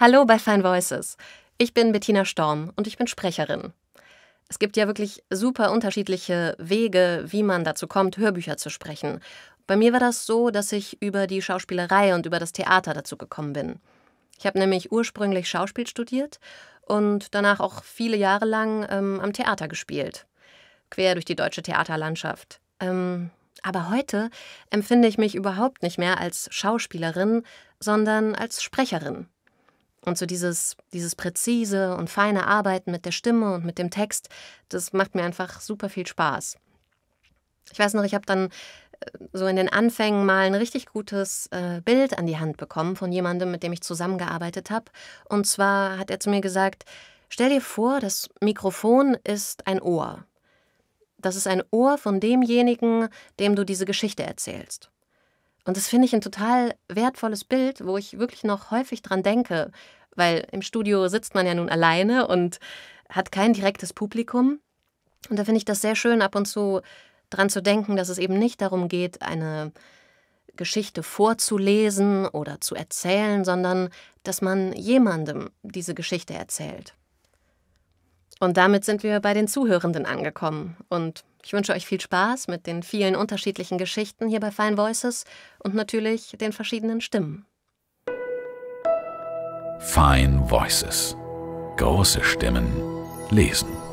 Hallo bei Fine Voices. Ich bin Bettina Storm und ich bin Sprecherin. Es gibt ja wirklich super unterschiedliche Wege, wie man dazu kommt, Hörbücher zu sprechen. Bei mir war das so, dass ich über die Schauspielerei und über das Theater dazu gekommen bin. Ich habe nämlich ursprünglich Schauspiel studiert und danach auch viele Jahre lang ähm, am Theater gespielt. Quer durch die deutsche Theaterlandschaft. Ähm, aber heute empfinde ich mich überhaupt nicht mehr als Schauspielerin, sondern als Sprecherin. Und so dieses, dieses präzise und feine Arbeiten mit der Stimme und mit dem Text, das macht mir einfach super viel Spaß. Ich weiß noch, ich habe dann äh, so in den Anfängen mal ein richtig gutes äh, Bild an die Hand bekommen von jemandem, mit dem ich zusammengearbeitet habe. Und zwar hat er zu mir gesagt, stell dir vor, das Mikrofon ist ein Ohr. Das ist ein Ohr von demjenigen, dem du diese Geschichte erzählst. Und das finde ich ein total wertvolles Bild, wo ich wirklich noch häufig dran denke, weil im Studio sitzt man ja nun alleine und hat kein direktes Publikum. Und da finde ich das sehr schön, ab und zu dran zu denken, dass es eben nicht darum geht, eine Geschichte vorzulesen oder zu erzählen, sondern dass man jemandem diese Geschichte erzählt. Und damit sind wir bei den Zuhörenden angekommen. Und ich wünsche euch viel Spaß mit den vielen unterschiedlichen Geschichten hier bei Fine Voices und natürlich den verschiedenen Stimmen. Fine Voices. Große Stimmen lesen.